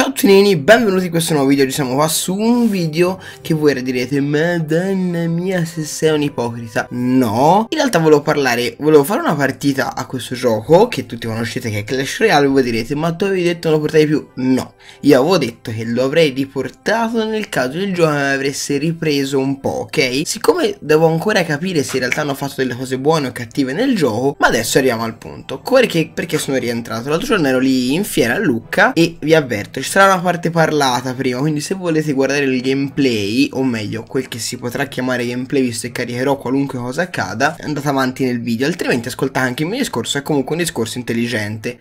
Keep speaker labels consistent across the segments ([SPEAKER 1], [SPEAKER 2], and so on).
[SPEAKER 1] Ciao a Tinini, benvenuti in questo nuovo video, oggi siamo qua su un video che voi direte Madonna mia se sei un ipocrita No, in realtà volevo parlare, volevo fare una partita a questo gioco che tutti conoscete che è Clash Royale Voi direte ma tu avevi detto non lo portavi più? No, io avevo detto che lo avrei riportato nel caso il gioco mi avesse ripreso un po', ok? Siccome devo ancora capire se in realtà hanno fatto delle cose buone o cattive nel gioco Ma adesso arriviamo al punto, perché, perché sono rientrato? L'altro giorno ero lì in fiera a Lucca e vi avverto sarà una parte parlata prima, quindi se volete guardare il gameplay, o meglio quel che si potrà chiamare gameplay visto che caricherò qualunque cosa accada, andate avanti nel video, altrimenti ascoltate anche il mio discorso, è comunque un discorso intelligente.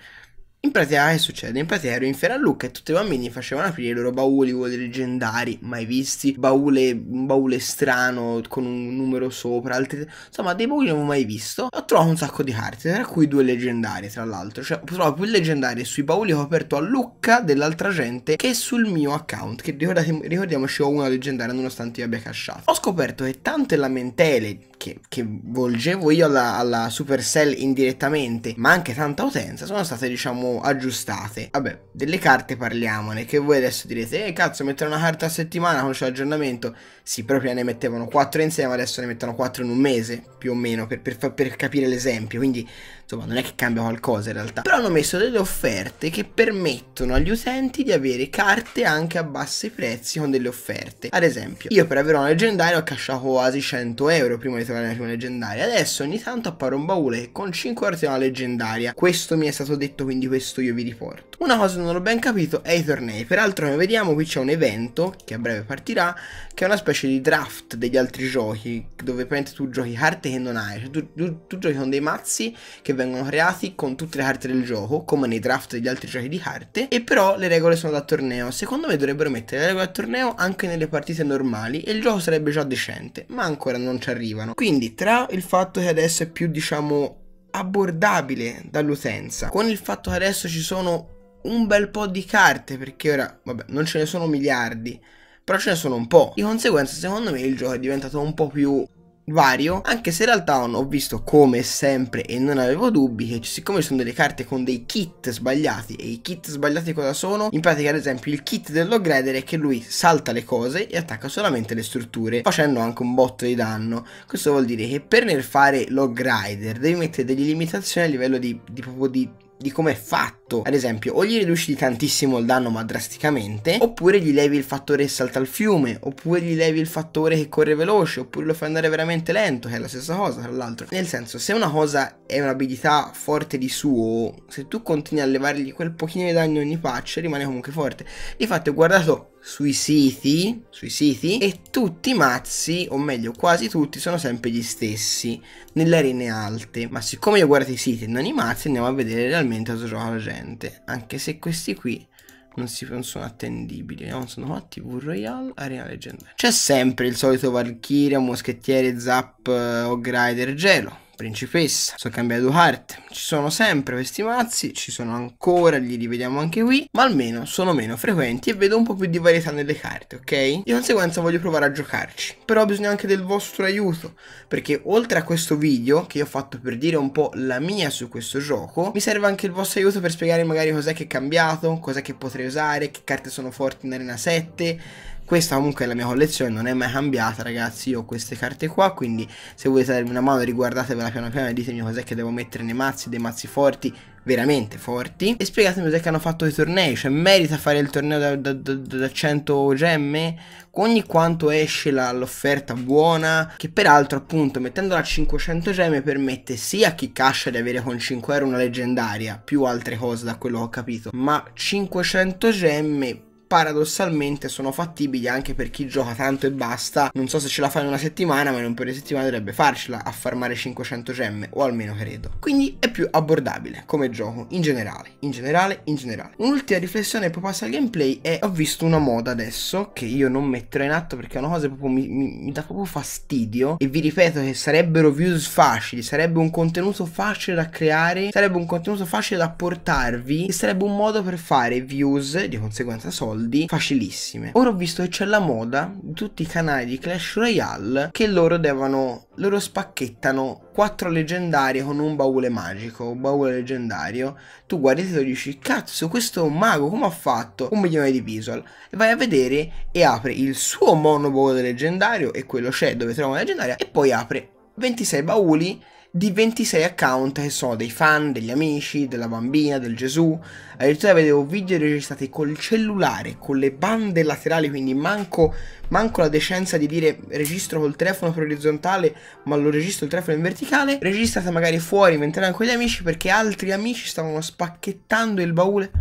[SPEAKER 1] In pratica che ah, succede? In pratica ero in Ferralucca e tutti i bambini facevano aprire i loro bauli, bauli leggendari, mai visti, baule, un baule strano con un numero sopra, altri... insomma dei bauli non ho mai visto. Ho trovato un sacco di carte, tra cui due leggendarie tra l'altro, cioè ho trovato più leggendarie sui bauli che ho aperto a Lucca dell'altra gente che sul mio account, che ricordate, ricordiamoci ho una leggendaria nonostante io abbia casciato. Ho scoperto che tante lamentele che, che volgevo io alla, alla Supercell indirettamente, ma anche tanta utenza, sono state diciamo aggiustate. Vabbè, delle carte parliamone, che voi adesso direte, eh cazzo mettere una carta a settimana con c'è l'aggiornamento, sì proprio ne mettevano 4 insieme, adesso ne mettono 4 in un mese, più o meno, per, per, per capire l'esempio, quindi insomma non è che cambia qualcosa in realtà. Però hanno messo delle offerte che permettono agli utenti di avere carte anche a bassi prezzi con delle offerte. Ad esempio, io per avere una leggendaria ho casciato quasi 100 euro prima di solito la prima leggendaria. Adesso ogni tanto appare un baule con 5 arti una leggendaria. Questo mi è stato detto, quindi questo io vi riporto. Una cosa non ho ben capito è i tornei. Peraltro, come vediamo, qui c'è un evento che a breve partirà, che è una specie di draft degli altri giochi, dove praticamente tu giochi carte che non hai. Cioè, tu, tu, tu giochi con dei mazzi che vengono creati con tutte le carte del gioco, come nei draft degli altri giochi di carte. E però le regole sono da torneo. Secondo me dovrebbero mettere le regole a torneo anche nelle partite normali e il gioco sarebbe già decente, ma ancora non ci arrivano. Quindi tra il fatto che adesso è più diciamo abbordabile dall'utenza, con il fatto che adesso ci sono un bel po' di carte, perché ora, vabbè, non ce ne sono miliardi, però ce ne sono un po'. Di conseguenza, secondo me, il gioco è diventato un po' più vario, anche se in realtà ho visto come sempre e non avevo dubbi che siccome sono delle carte con dei kit sbagliati e i kit sbagliati cosa sono? In pratica ad esempio il kit dell'Ogredder è che lui salta le cose e attacca solamente le strutture facendo anche un botto di danno. Questo vuol dire che per nerfare l'Ogrider devi mettere delle limitazioni a livello di, di, di di come è fatto. Ad esempio, o gli riduci tantissimo il danno ma drasticamente, oppure gli levi il fattore che salta al fiume, oppure gli levi il fattore che corre veloce, oppure lo fai andare veramente lento, che è la stessa cosa tra l'altro. Nel senso, se una cosa è un'abilità forte di suo, se tu continui a levargli quel pochino di danno ogni patch, rimane comunque forte. Infatti ho guardato sui siti, sui siti e tutti i mazzi, o meglio quasi tutti, sono sempre gli stessi nelle arene alte. Ma siccome io guardo i siti e non i mazzi, andiamo a vedere realmente cosa gioca la gente. Anche se questi qui non, si, non sono attendibili. Vediamo, sono fatti TV Royale, Arena leggendaria. C'è sempre il solito Valkyria, Moschettiere, Zap eh, o Grider Gelo principessa, sono cambiato carte, ci sono sempre questi mazzi, ci sono ancora, li rivediamo anche qui, ma almeno sono meno frequenti e vedo un po' più di varietà nelle carte, ok? Di conseguenza voglio provare a giocarci, però ho bisogno anche del vostro aiuto, perché oltre a questo video, che io ho fatto per dire un po' la mia su questo gioco, mi serve anche il vostro aiuto per spiegare magari cos'è che è cambiato, cos'è che potrei usare, che carte sono forti in Arena 7, questa comunque è la mia collezione, non è mai cambiata ragazzi, io ho queste carte qua, quindi se volete darmi una mano riguardatevela piano piano e ditemi cos'è che devo mettere nei mazzi, dei mazzi forti, veramente forti e spiegatemi cos'è che hanno fatto i tornei cioè merita fare il torneo da, da, da, da 100 gemme ogni quanto esce l'offerta buona che peraltro appunto mettendola a 500 gemme permette sia a chi cascia di avere con 5 euro una leggendaria più altre cose da quello che ho capito ma 500 gemme paradossalmente sono fattibili anche per chi gioca tanto e basta. Non so se ce la fa in una settimana, ma in un periodo di settimana dovrebbe farcela a farmare 500 gemme, o almeno credo. Quindi è più abbordabile come gioco in generale, in generale, in generale. Un'ultima riflessione proprio passa al gameplay è ho visto una moda adesso che io non metterò in atto perché è una cosa proprio mi, mi, mi dà proprio fastidio e vi ripeto che sarebbero views facili, sarebbe un contenuto facile da creare, sarebbe un contenuto facile da portarvi e sarebbe un modo per fare views, di conseguenza soldi soldi facilissime. Ora ho visto che c'è la moda di tutti i canali di Clash Royale che loro devono, loro spacchettano quattro leggendarie con un baule magico, un baule leggendario. Tu guardi e dici, cazzo, questo è un mago, come ha fatto? Un milione di visual. E vai a vedere e apre il suo mono baule leggendario e quello c'è dove trova una leggendaria e poi apre 26 bauli di 26 account che sono dei fan, degli amici, della bambina, del Gesù. Addirittura vedevo video registrati col cellulare, con le bande laterali, quindi manco, manco la decenza di dire registro col telefono per orizzontale, ma lo registro il telefono in verticale. Registrata magari fuori, mentre erano con gli amici, perché altri amici stavano spacchettando il baule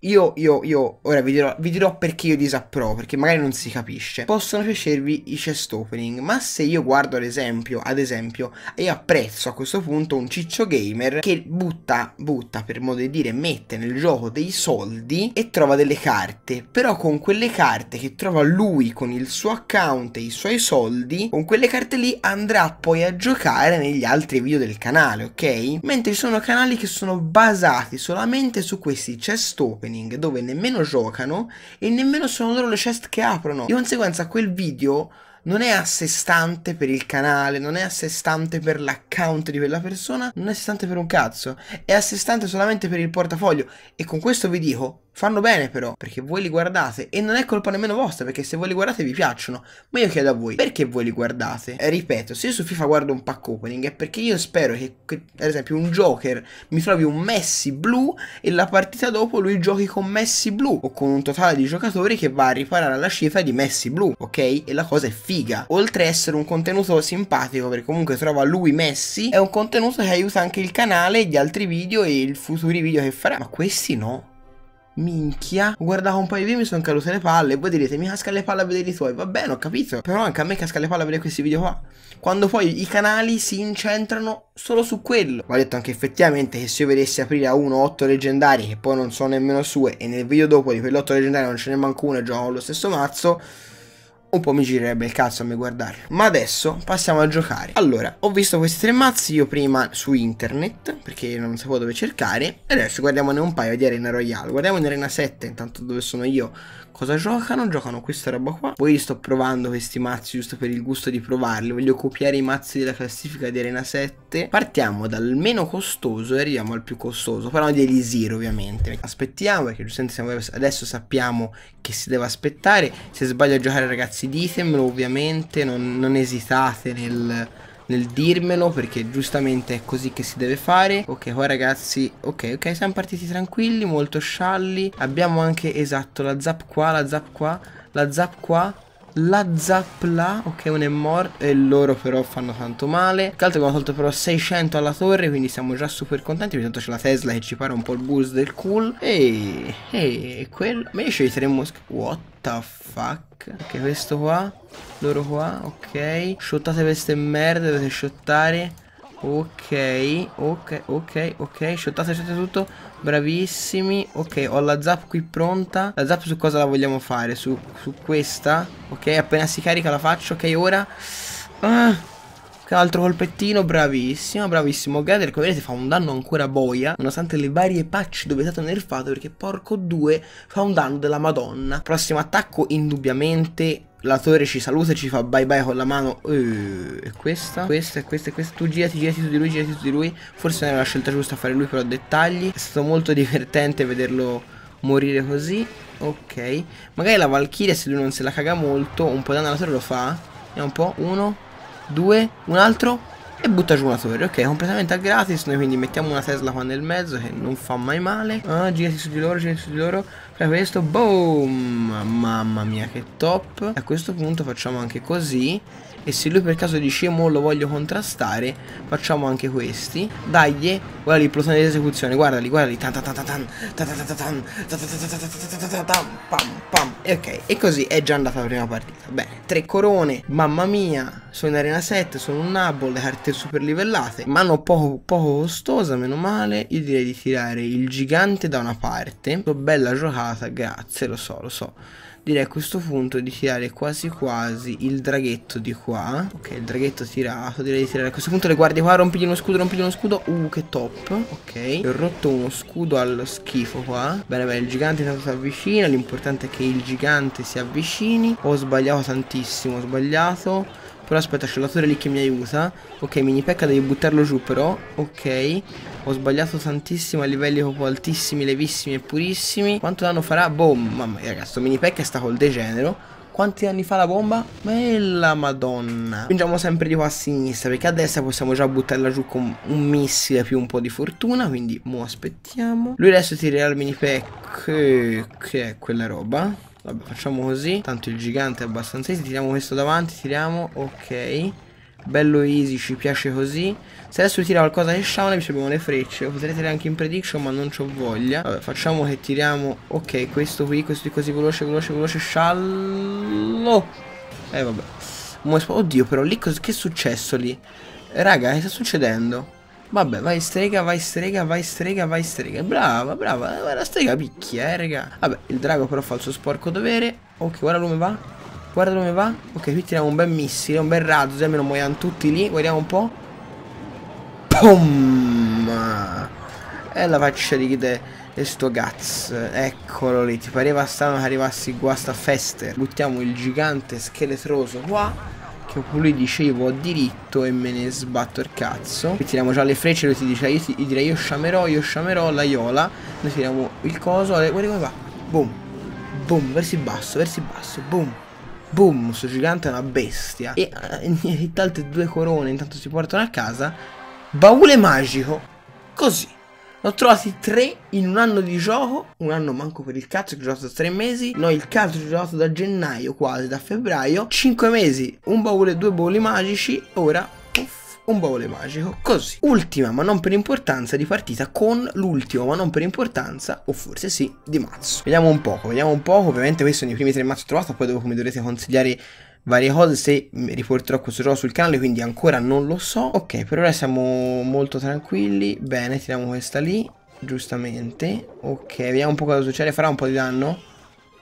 [SPEAKER 1] io, io, io, ora vi dirò, vi dirò, perché io disapprovo, perché magari non si capisce. Possono piacervi i chest opening, ma se io guardo ad esempio, ad esempio, io apprezzo a questo punto un ciccio gamer che butta, butta per modo di dire, mette nel gioco dei soldi e trova delle carte. Però con quelle carte che trova lui con il suo account e i suoi soldi, con quelle carte lì andrà poi a giocare negli altri video del canale, ok? Mentre ci sono canali che sono basati solamente su questi chest opening dove nemmeno giocano e nemmeno sono loro le chest che aprono. Di conseguenza quel video non è a sé stante per il canale, non è a sé stante per l'account di quella persona, non è a sé stante per un cazzo, è a sé stante solamente per il portafoglio. E con questo vi dico, Fanno bene però, perché voi li guardate e non è colpa nemmeno vostra, perché se voi li guardate vi piacciono. Ma io chiedo a voi, perché voi li guardate? Eh, ripeto, se io su FIFA guardo un pack opening è perché io spero che, che, ad esempio, un Joker mi trovi un Messi blu e la partita dopo lui giochi con Messi blu o con un totale di giocatori che va a riparare la cifra di Messi blu, ok? E la cosa è figa. Oltre a essere un contenuto simpatico, perché comunque trova lui Messi, è un contenuto che aiuta anche il canale, gli altri video e i futuri video che farà. Ma questi no minchia, ho guardato un paio di video e mi sono cadute le palle. E voi direte, mi casca le palle a vedere i tuoi. Va bene, ho capito. Però anche a me casca le palle a vedere questi video qua. Quando poi i canali si incentrano solo su quello. Ho detto anche effettivamente che se io vedessi aprire a uno 8 leggendari che poi non sono nemmeno sue e nel video dopo di quell'otto leggendario non ce n'è manco uno e gioco lo stesso mazzo un po' mi girerebbe il cazzo a me guardarlo. Ma adesso passiamo a giocare. Allora, ho visto questi tre mazzi io prima su internet, perché non sapevo dove cercare, e adesso guardiamone un paio di Arena Royale. Guardiamo in Arena 7, intanto dove sono io, cosa giocano, giocano questa roba qua. Poi sto provando questi mazzi giusto per il gusto di provarli, voglio copiare i mazzi della classifica di Arena 7. Partiamo dal meno costoso e arriviamo al più costoso, parliamo di Elisir ovviamente. Aspettiamo perché giustamente adesso sappiamo che si deve aspettare, se sbaglio a giocare ragazzi ditemelo ovviamente, non, non esitate nel nel dirmelo perché giustamente è così che si deve fare ok qua ragazzi ok ok siamo partiti tranquilli molto scialli abbiamo anche esatto la zap qua la zap qua la zap qua la zap là, ok uno è morto e loro però fanno tanto male Tra l'altro abbiamo tolto però 600 alla torre quindi siamo già super contenti tanto c'è la Tesla che ci pare un po' il boost del cool E, e quello, ma io sceglieremmo, what? the fuck? Ok questo qua. Loro qua, ok. Shottate queste merda dovete shottare. Ok, ok, ok, ok. Shottate, shottate tutto. Bravissimi. Ok, ho la zap qui pronta. La zap su cosa la vogliamo fare? Su, su questa. Ok, appena si carica la faccio. Ok, ora... Ah. Altro colpettino, bravissimo, bravissimo. Gather, come vedete, fa un danno ancora boia, nonostante le varie patch dove è stato nerfato, perché porco due, fa un danno della madonna. Prossimo attacco, indubbiamente, la torre ci saluta e ci fa bye bye con la mano. Uh, eh, e questa? Questa e questa e questa. Tu girati, girati su di lui, girati su di lui. Forse non è la scelta giusta a fare lui, però dettagli. È stato molto divertente vederlo morire così. Ok. Magari la Valkyria, se lui non se la caga molto, un po' danno alla torre lo fa. Vediamo un po'. Uno due, un altro e butta giù una torre ok completamente a gratis noi quindi mettiamo una tesla qua nel mezzo che non fa mai male ah girati su di loro girati su di loro fai questo boom mamma mia che top a questo punto facciamo anche così e se lui per caso dice mo lo voglio contrastare facciamo anche questi Dai guarda lì plotone di esecuzione guardali guardali e ok e così è già andata la prima partita bene tre corone mamma mia sono in arena 7 sono un nabbo le carte super livellate mano poco poco costosa meno male io direi di tirare il gigante da una parte bella giocata grazie lo so lo so direi a questo punto di tirare quasi quasi il draghetto di qua ok il draghetto tirato direi di tirare a questo punto le guardie qua rompigli uno scudo rompigli uno scudo uh che top ok ho rotto uno scudo allo schifo qua bene bene il gigante intanto si avvicina l'importante è che il gigante si avvicini ho sbagliato tantissimo ho sbagliato però aspetta, c'è l'autore lì che mi aiuta. Ok, mini pecca, devi buttarlo giù però. Ok. Ho sbagliato tantissimo a livelli proprio altissimi, levissimi e purissimi. Quanto danno farà? Boh, mamma mia, ragazzi, mini pecca sta col degenero. Quanti anni fa la bomba? Bella madonna. Spingiamo sempre di qua a sinistra perché a destra possiamo già buttarla giù con un missile più un po' di fortuna. Quindi mo aspettiamo. Lui adesso tirerà il mini pack che è quella roba. Vabbè, facciamo così. Tanto il gigante è abbastanza easy. Tiriamo questo davanti, tiriamo. Ok. Bello easy, ci piace così. Se adesso tira qualcosa che shaman, ci abbiamo le frecce. Potrei tirare anche in prediction, ma non ho voglia. Vabbè, facciamo che tiriamo... Ok, questo qui, questo qui così veloce, veloce, veloce. Sciallo. Eh, vabbè. Oddio, però lì che è successo lì? Raga, che sta succedendo? Vabbè, vai strega, vai strega, vai strega, vai strega. Brava, brava. La strega picchia, eh, raga. Vabbè, il drago però fa il suo sporco dovere. Ok, guarda come va. Guarda come va. Ok, qui tiriamo un bel missile, un bel razzo. Se almeno muoiamo tutti lì. Guardiamo un po'. Pum! E la faccia di chi te e sto gaz. Eccolo lì. Ti pareva strano che arrivassi qua sta Fester. Buttiamo il gigante scheletroso qua occhio Lui io ho diritto e me ne sbatto il cazzo E tiriamo già le frecce Lui ti dice io, ti, direi io sciamerò Io sciamerò la iola Noi tiriamo il coso Guarda come va Boom Boom Verso il basso Verso il basso Boom Boom Questo gigante è una bestia E eh, altre due corone Intanto si portano a casa Baule magico Così ne ho trovati tre in un anno di gioco, un anno manco per il cazzo che ho giocato tre mesi, no il cazzo che ho giocato da gennaio quasi, da febbraio, cinque mesi, un baule e due bauli magici, ora un baule magico, così. Ultima ma non per importanza di partita con l'ultimo ma non per importanza, o forse sì, di mazzo. Vediamo un poco, vediamo un poco, ovviamente questi sono i primi tre mazzi trovati poi dopo mi dovrete consigliare varie cose se riporterò questo gioco sul canale quindi ancora non lo so ok per ora siamo molto tranquilli bene tiriamo questa lì giustamente ok vediamo un po' cosa succede farà un po' di danno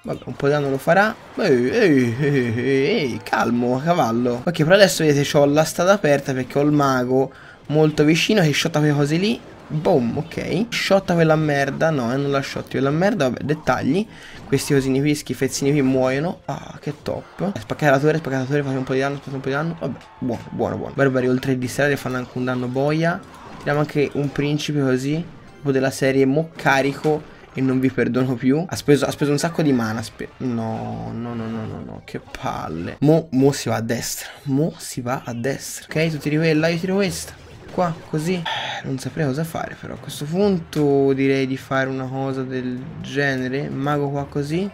[SPEAKER 1] Vabbè, un po' di danno lo farà. Ehi, ehi, ehi, ehi, calmo, cavallo. Ok, però adesso vedete, ho la strada aperta perché ho il mago molto vicino che shotta quelle cose lì. Boom, ok. Shotta quella merda. No, eh, non la shotti quella merda. Vabbè, dettagli. Questi cosini qui, schifezzini qui muoiono. Ah, che top. Eh, spaccare la torre, spaccare la torre, fate un po' di danno, fate un po' di danno. Vabbè, buono, buono, buono. Barbari oltre il distrarre fanno anche un danno boia. Tiriamo anche un principe così. Tipo della serie mo carico e non vi perdono più. Ha speso, ha speso un sacco di mana. no, no, no, no, no, no, che palle. Mo, mo si va a destra. Mo si va a destra. Ok, tu tiri quella, io tiro questa qua, così. Eh, non saprei cosa fare però. A questo punto direi di fare una cosa del genere. Mago qua così.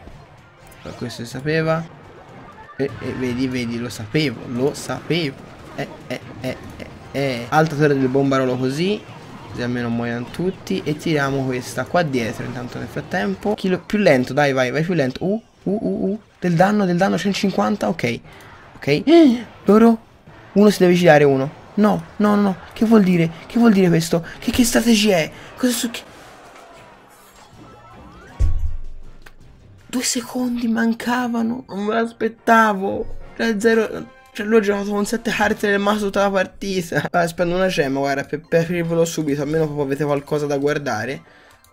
[SPEAKER 1] Ma questo sapeva. E, e vedi, vedi, lo sapevo, lo sapevo. Eh, eh, eh, eh, eh. Alta torre del bombarolo così. Così almeno muoiono tutti. E tiriamo questa qua dietro intanto nel frattempo. Chilo più lento, dai, vai, vai più lento. Uh, uh, uh, uh. Del danno, del danno 150, ok. Ok. loro. Uno si deve girare, uno. No, no, no, che vuol dire? Che vuol dire questo? Che, che strategia è? Cosa succede? Due secondi mancavano, non me l'aspettavo. Cioè, zero... Cioè, lui ha giocato con sette carte nel maso tutta la partita. Allora, spendo una gemma, guarda, per, per aprirvelo subito, almeno proprio avete qualcosa da guardare.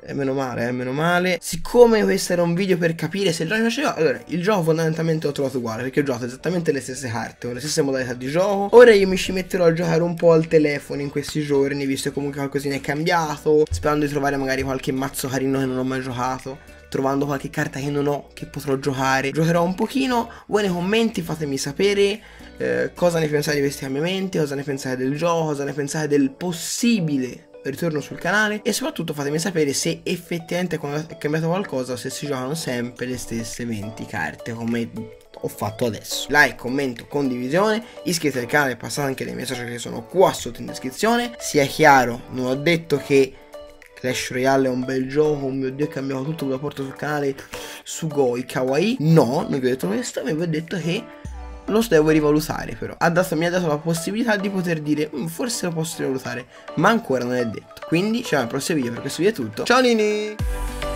[SPEAKER 1] E eh, meno male, eh, meno male. Siccome questo era un video per capire se già mi piaceva, allora il gioco fondamentalmente l'ho trovato uguale perché ho giocato esattamente le stesse carte, con le stesse modalità di gioco. Ora io mi ci metterò a giocare un po' al telefono in questi giorni, visto che comunque qualcosina è cambiato, sperando di trovare magari qualche mazzo carino che non ho mai giocato trovando qualche carta che non ho che potrò giocare. Giocherò un pochino, voi nei commenti fatemi sapere eh, cosa ne pensate di questi cambiamenti, cosa ne pensate del gioco, cosa ne pensate del possibile ritorno sul canale e soprattutto fatemi sapere se effettivamente è cambiato qualcosa se si giocano sempre le stesse 20 carte come ho fatto adesso like, commento, condivisione iscrivetevi al canale e passate anche le mie social che sono qua sotto in descrizione sia chiaro, non ho detto che Clash Royale è un bel gioco, oh mio dio, cambiato tutto, ve lo porto sul canale su Go, i Kawaii. No, non vi ho detto questo, ma vi ho detto che lo devo rivalutare però. Adesso mi ha dato la possibilità di poter dire mm, forse lo posso rivalutare, ma ancora non è detto. Quindi ci vediamo al prossimo video, per questo video è tutto. Ciao Nini!